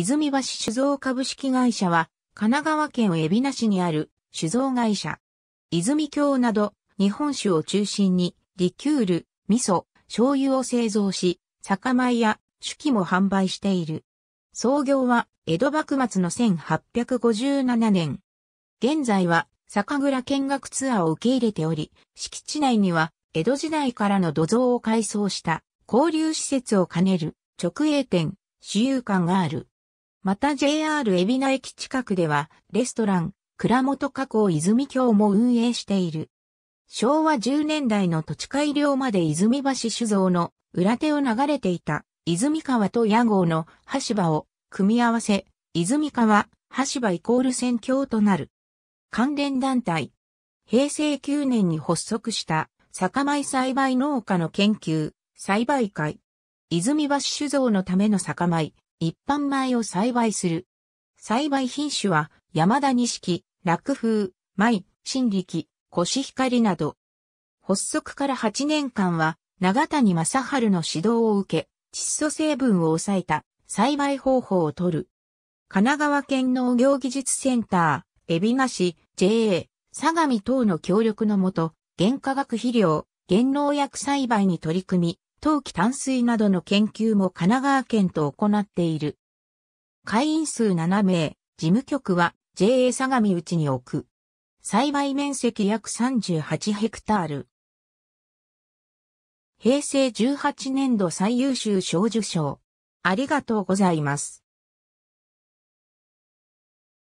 泉橋酒造株式会社は、神奈川県海老名市にある酒造会社。泉郷など、日本酒を中心に、リキュール、味噌、醤油を製造し、酒米や酒器も販売している。創業は、江戸幕末の1857年。現在は、酒蔵見学ツアーを受け入れており、敷地内には、江戸時代からの土蔵を改装した、交流施設を兼ねる、直営店、私有館がある。また JR 海老名駅近くでは、レストラン、倉本加工泉郷も運営している。昭和10年代の土地改良まで泉橋酒造の裏手を流れていた泉川と屋号の橋場を組み合わせ、泉川、橋場イコール戦況となる。関連団体。平成9年に発足した酒米栽培農家の研究、栽培会。泉橋酒造のための酒米、一般米を栽培する。栽培品種は、山田錦、楽風、米、新力、コシヒカリなど。発足から8年間は、長谷正春の指導を受け、窒素成分を抑えた栽培方法をとる。神奈川県農業技術センター、海老名市、JA、相模等の協力のもと、原化学肥料、原農薬栽培に取り組み、陶器淡水などの研究も神奈川県と行っている。会員数7名、事務局は JA 相模内に置く。栽培面積約38ヘクタール。平成18年度最優秀少受賞。ありがとうございます。